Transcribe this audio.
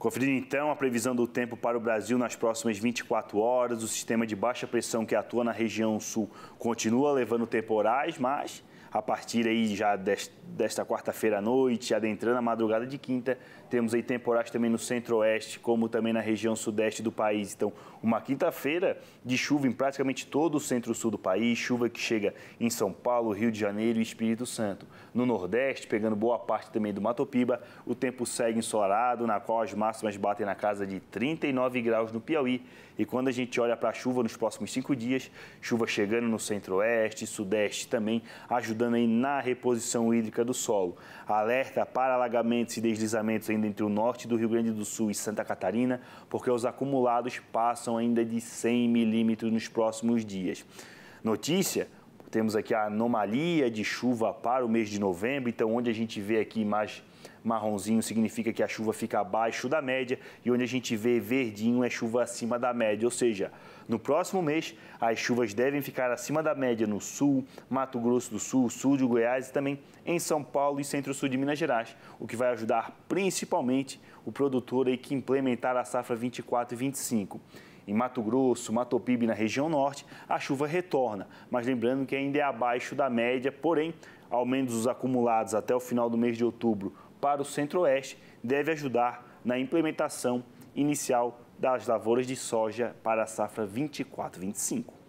Conferindo então a previsão do tempo para o Brasil nas próximas 24 horas, o sistema de baixa pressão que atua na região sul continua levando temporais, mas a partir aí já desta quarta-feira à noite, adentrando a madrugada de quinta, temos aí temporais também no centro-oeste, como também na região sudeste do país. Então, uma quinta-feira de chuva em praticamente todo o centro-sul do país, chuva que chega em São Paulo, Rio de Janeiro e Espírito Santo. No nordeste, pegando boa parte também do Mato Piba, o tempo segue ensolarado, na qual as máximas batem na casa de 39 graus no Piauí. E quando a gente olha para a chuva nos próximos cinco dias, chuva chegando no centro-oeste, sudeste também, ajudando aí na reposição hídrica do solo. Alerta para alagamentos e deslizamentos ainda entre o norte do Rio Grande do Sul e Santa Catarina, porque os acumulados passam ainda de 100 milímetros nos próximos dias. Notícia temos aqui a anomalia de chuva para o mês de novembro, então onde a gente vê aqui mais marronzinho significa que a chuva fica abaixo da média e onde a gente vê verdinho é chuva acima da média, ou seja, no próximo mês as chuvas devem ficar acima da média no sul, Mato Grosso do Sul, sul de Goiás e também em São Paulo e centro-sul de Minas Gerais, o que vai ajudar principalmente o produtor aí que implementar a safra 24 e 25. Em Mato Grosso, Mato Pibe, na região norte, a chuva retorna, mas lembrando que ainda é abaixo da média, porém, ao menos os acumulados até o final do mês de outubro para o centro-oeste deve ajudar na implementação inicial das lavouras de soja para a safra 24-25.